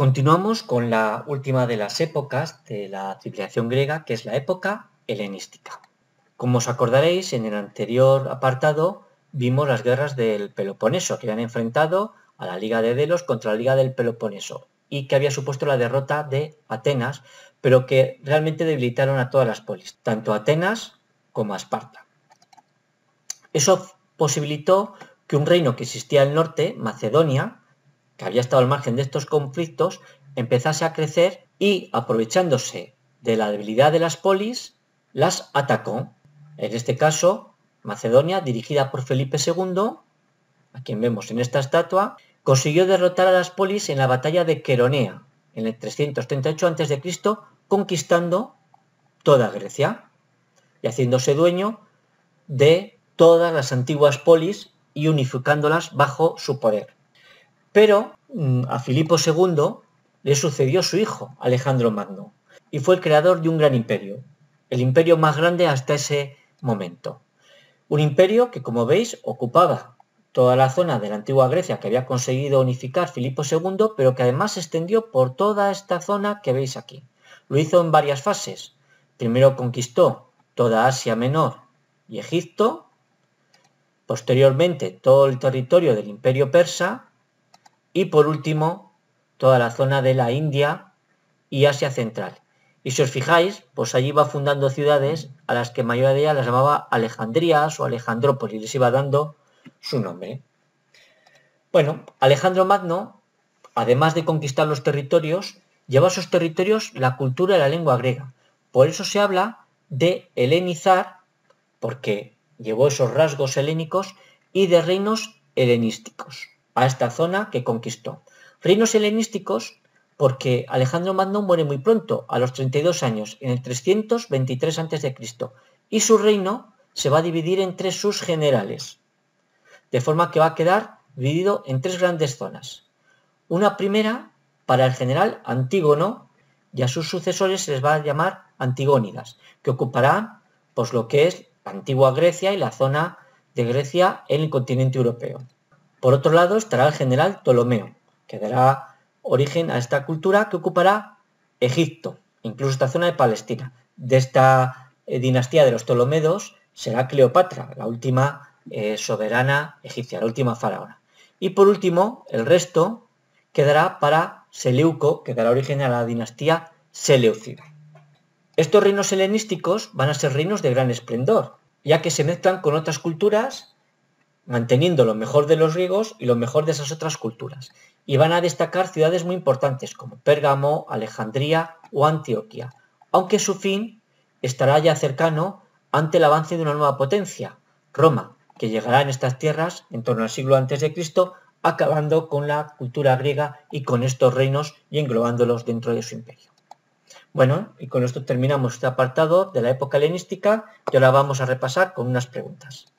Continuamos con la última de las épocas de la civilización griega, que es la época helenística. Como os acordaréis, en el anterior apartado vimos las guerras del Peloponeso, que habían enfrentado a la Liga de Delos contra la Liga del Peloponeso, y que había supuesto la derrota de Atenas, pero que realmente debilitaron a todas las polis, tanto a Atenas como a Esparta. Eso posibilitó que un reino que existía al norte, Macedonia, que había estado al margen de estos conflictos, empezase a crecer y, aprovechándose de la debilidad de las polis, las atacó. En este caso, Macedonia, dirigida por Felipe II, a quien vemos en esta estatua, consiguió derrotar a las polis en la batalla de Queronea, en el 338 a.C., conquistando toda Grecia y haciéndose dueño de todas las antiguas polis y unificándolas bajo su poder. Pero mm, a Filipo II le sucedió su hijo, Alejandro Magno, y fue el creador de un gran imperio, el imperio más grande hasta ese momento. Un imperio que, como veis, ocupaba toda la zona de la antigua Grecia que había conseguido unificar Filipo II, pero que además se extendió por toda esta zona que veis aquí. Lo hizo en varias fases. Primero conquistó toda Asia Menor y Egipto, posteriormente todo el territorio del imperio persa, y por último toda la zona de la India y Asia Central. Y si os fijáis, pues allí iba fundando ciudades a las que mayoría de ellas las llamaba Alejandrías o Alejandrópolis, les iba dando su nombre. Bueno, Alejandro Magno, además de conquistar los territorios, llevó a sus territorios la cultura y la lengua griega. Por eso se habla de helenizar, porque llevó esos rasgos helénicos, y de reinos helenísticos a esta zona que conquistó. Reinos helenísticos porque Alejandro Magno muere muy pronto, a los 32 años, en el 323 a.C., y su reino se va a dividir entre sus generales, de forma que va a quedar dividido en tres grandes zonas. Una primera para el general Antígono, y a sus sucesores se les va a llamar Antigónidas, que ocupará pues, lo que es la antigua Grecia y la zona de Grecia en el continente europeo. Por otro lado estará el general Ptolomeo, que dará origen a esta cultura que ocupará Egipto, incluso esta zona de Palestina. De esta eh, dinastía de los Ptolomedos será Cleopatra, la última eh, soberana egipcia, la última faraona. Y por último, el resto quedará para Seleuco, que dará origen a la dinastía Seleucida. Estos reinos helenísticos van a ser reinos de gran esplendor, ya que se mezclan con otras culturas manteniendo lo mejor de los griegos y lo mejor de esas otras culturas. Y van a destacar ciudades muy importantes como Pérgamo, Alejandría o Antioquia, aunque su fin estará ya cercano ante el avance de una nueva potencia, Roma, que llegará en estas tierras en torno al siglo antes de Cristo, acabando con la cultura griega y con estos reinos y englobándolos dentro de su imperio. Bueno, y con esto terminamos este apartado de la época helenística y ahora vamos a repasar con unas preguntas.